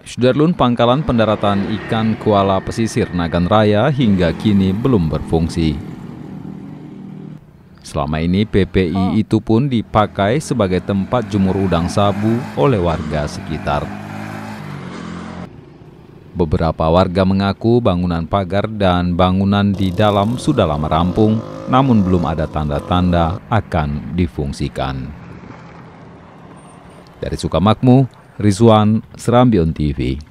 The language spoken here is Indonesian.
Sudarlun pangkalan pendaratan ikan Kuala pesisir Nagan Raya hingga kini belum berfungsi. Selama ini PPI oh. itu pun dipakai sebagai tempat jemur udang sabu oleh warga sekitar. Beberapa warga mengaku bangunan pagar dan bangunan di dalam sudah lama rampung, namun belum ada tanda-tanda akan difungsikan. Dari Sukamakmur, Rizwan Serambi on TV